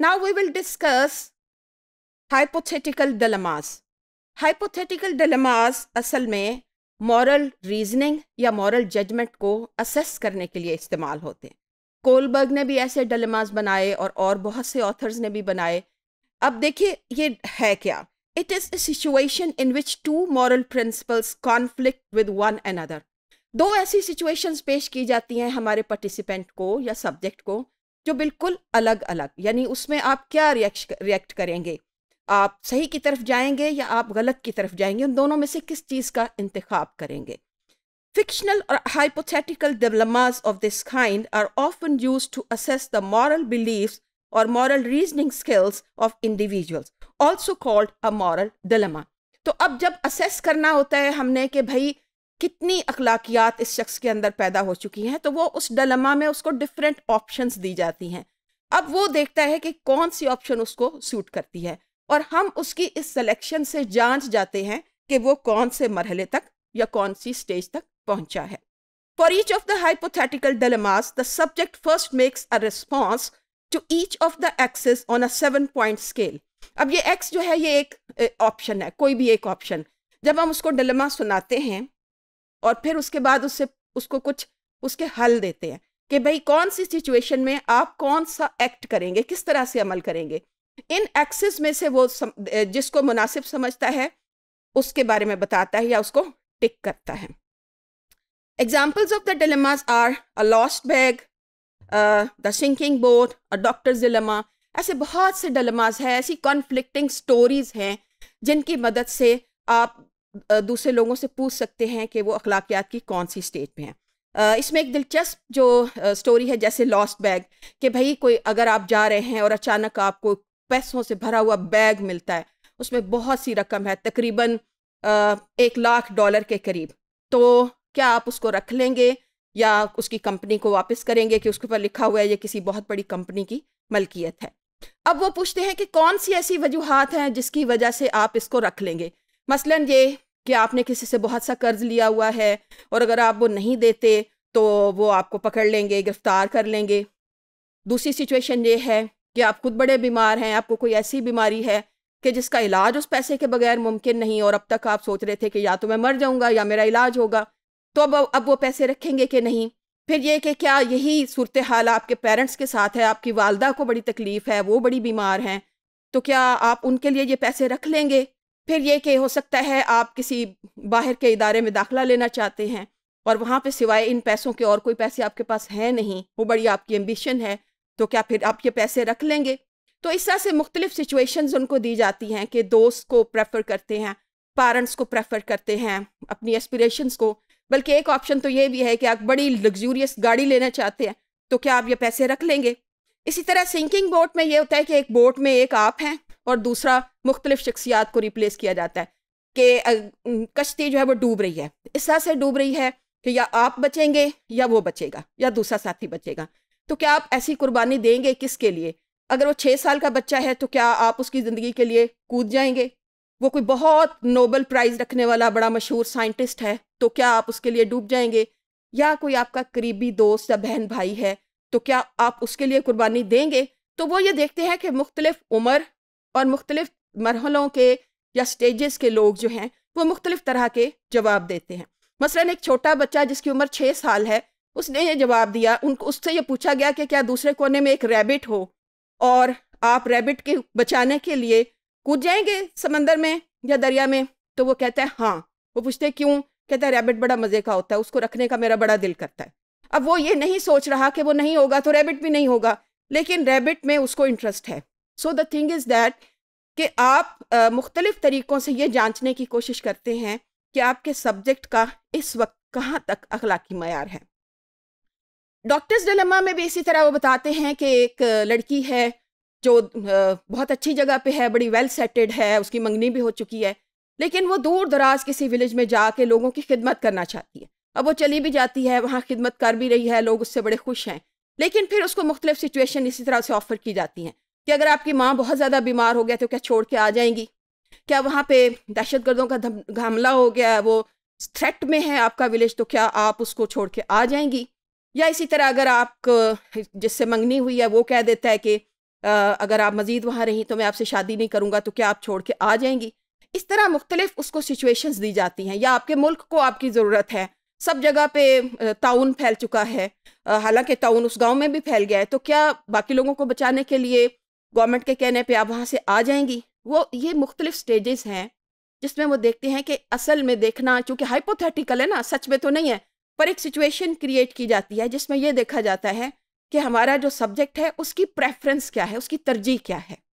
Now we will discuss hypothetical dilemmas. Hypothetical dilemmas असल में moral reasoning या moral judgement को assess करने के लिए इस्तेमाल होते हैं कोलबर्ग ने भी ऐसे डिलेमास बनाए और और बहुत से ऑथर्स ने भी बनाए अब देखिए ये है क्या it is a situation in which two moral principles conflict with one and other दो ऐसी सिचुएशंस पेश की जाती हैं हमारे पार्टिसिपेंट को या सब्जेक्ट को जो बिल्कुल अलग अलग यानी उसमें आप क्या रिएक्ट करेंगे आप सही की तरफ जाएंगे या आप गलत की तरफ जाएंगे उन दोनों में से किस चीज़ का इंतखब करेंगे फिक्शनल और hypothetical dilemmas of this kind are often used to assess the moral belief और moral reasoning skills of individual also called a moral dilemma तो अब जब असेस करना होता है हमने कि भाई कितनी अखलाकियात इस शख्स के अंदर पैदा हो चुकी हैं तो वो उस डलमा में उसको डिफरेंट ऑप्शंस दी जाती हैं अब वो देखता है कि कौन सी ऑप्शन उसको सूट करती है और हम उसकी इस सिलेक्शन से जांच जाते हैं कि वो कौन से मरहले तक या कौन सी स्टेज तक पहुंचा है for each of the hypothetical dilemmas the subject first makes a response to each of the access on a seven point scale अब ये एक्स जो है ये एक ऑप्शन है कोई भी एक ऑप्शन जब हम उसको डलमा सुनाते हैं और फिर उसके बाद उससे उसको कुछ उसके हल देते हैं कि भाई कौन सी सिचुएशन में आप कौन सा एक्ट करेंगे किस तरह से अमल करेंगे इन एक्सेस में से वो सम, जिसको मुनासिब समझता है उसके बारे में बताता है या उसको टिक करता है examples of the dilemmas are a lost bag the sinking boat a doctor dilemma ऐसे बहुत से डिलेमाज हैं ऐसी कॉन्फ्लिक्टिंग स्टोरीज हैं जिनकी मदद से आप दूसरे लोगों से पूछ सकते हैं कि वो अखलाकियात की कौन सी स्टेज में है इसमें एक दिलचस्प जो स्टोरी है जैसे लॉस्ट बैग कि भाई कोई अगर आप जा रहे हैं और अचानक आपको पैसों से भरा हुआ बैग मिलता है उसमें बहुत सी रकम है तकरीबन एक लाख डॉलर के करीब तो क्या आप उसको रख लेंगे या उसकी कंपनी को वापस करेंगे कि उसके ऊपर लिखा हुआ है ये किसी बहुत बड़ी कंपनी की मलकियत है अब वो पूछते हैं कि कौन सी ऐसी वजूहत हैं जिसकी वजह से आप इसको रख लेंगे मसलन ये कि आपने किसी से बहुत सा कर्ज लिया हुआ है और अगर आप वो नहीं देते तो वो आपको पकड़ लेंगे गिरफ्तार कर लेंगे दूसरी सिचुएशन ये है कि आप खुद बड़े बीमार हैं आपको कोई ऐसी बीमारी है कि जिसका इलाज उस पैसे के बगैर मुमकिन नहीं और अब तक आप सोच रहे थे कि या तो मैं मर जाऊंगा या मेरा इलाज होगा तो अब अब वो पैसे रखेंगे कि नहीं फिर ये कि क्या यही सूरत हाल आपके पेरेंट्स के साथ है आपकी वालदा को बड़ी तकलीफ़ है वो बड़ी बीमार हैं तो क्या आप उनके लिए ये पैसे रख लेंगे फिर ये कि हो सकता है आप किसी बाहर के इदारे में दाखिला लेना चाहते हैं और वहाँ पे सिवाय इन पैसों के और कोई पैसे आपके पास हैं नहीं वो बड़ी आपकी एम्बिशन है तो क्या फिर आप ये पैसे रख लेंगे तो इस तरह से मुख्तलिफ सिचुएशंस उनको दी जाती हैं कि दोस्त को प्रेफर करते हैं पेरेंट्स को प्रेफर करते हैं अपनी एस्पिरेशंस को बल्कि एक ऑप्शन तो ये भी है कि आप बड़ी लग्जूरियस गाड़ी लेना चाहते हैं तो क्या आप ये पैसे रख लेंगे इसी तरह सिंकिंग बोट में ये होता है कि एक बोट में एक आप हैं और दूसरा मुख्तलिफ शख्सियात को रिप्लेस किया जाता है कि कश्ती जो है वो डूब रही है इस तरह से डूब रही है कि या आप बचेंगे या वो बचेगा या दूसरा साथी बचेगा तो क्या आप ऐसी कुर्बानी देंगे किसके लिए अगर वो छः साल का बच्चा है तो क्या आप उसकी ज़िंदगी के लिए कूद जाएंगे वो कोई बहुत नोबल प्राइज़ रखने वाला बड़ा मशहूर साइंटिस्ट है तो क्या आप उसके लिए डूब जाएंगे या कोई आपका करीबी दोस्त या बहन भाई है तो क्या आप उसके लिए कुर्बानी देंगे तो वो ये देखते हैं कि मुख्तलिफ उम्र और मुख्तलिफ मरहलों के या स्टेजेस के लोग जो हैं वो मुख्तलिफ तरह के जवाब देते हैं मसलन एक छोटा बच्चा जिसकी उम्र छः साल है उसने ये जवाब दिया उनको उससे ये पूछा गया कि क्या दूसरे कोने में एक रैबिट हो और आप रैबिट के बचाने के लिए कूद जाएंगे समंदर में या दरिया में तो वो कहता है हाँ वो पूछते हैं क्यों कहता है रैबिट बड़ा मज़े का होता है उसको रखने का मेरा बड़ा दिल करता है अब वो ये नहीं सोच रहा कि वो नहीं होगा तो रैबिट भी नहीं होगा लेकिन रैबिट में उसको इंटरेस्ट है so the thing is that कि आप मुख्तलिफ़ तरीक़ों से ये जांचने की कोशिश करते हैं कि आपके सब्जेक्ट का इस वक्त कहाँ तक अखलाकी मैार है डॉक्टर्स डलमा में भी इसी तरह वो बताते हैं कि एक लड़की है जो बहुत अच्छी जगह पे है बड़ी वेल सेटेड है उसकी मंगनी भी हो चुकी है लेकिन वो दूर दराज किसी विलेज में जाके लोगों की खिदमत करना चाहती है अब वो चली भी जाती है वहाँ खिदमत कर भी रही है लोग उससे बड़े खुश हैं लेकिन फिर उसको मुख्तलिफ सिचुएशन इसी तरह से ऑफ़र की जाती हैं कि अगर आपकी माँ बहुत ज़्यादा बीमार हो गया तो क्या छोड़ के आ जाएंगी क्या वहाँ पे दहशत गर्दों का हमला हो गया वो थ्रेट में है आपका विलेज तो क्या आप उसको छोड़ के आ जाएंगी या इसी तरह अगर आप जिससे मंगनी हुई है वो कह देता है कि अगर आप मज़ीद वहाँ रहीं तो मैं आपसे शादी नहीं करूँगा तो क्या आप छोड़ के आ जाएंगी इस तरह मुख्तलिफ उसको सिचुएशंस दी जाती हैं या आपके मुल्क को आपकी ज़रूरत है सब जगह पे ताउन फैल चुका है हालांकि ताउन उस गांव में भी फैल गया है तो क्या बाकी लोगों को बचाने के लिए गवर्नमेंट के कहने पे आप वहाँ से आ जाएंगी वो ये मुख्तलिफ स्टेजेस हैं जिसमें वो देखते हैं कि असल में देखना चूँकि हाइपोथेटिकल है ना सच में तो नहीं है पर एक सिचुएशन क्रिएट की जाती है जिसमें यह देखा जाता है कि हमारा जो सब्जेक्ट है उसकी प्रेफरेंस क्या है उसकी तरजीह क्या है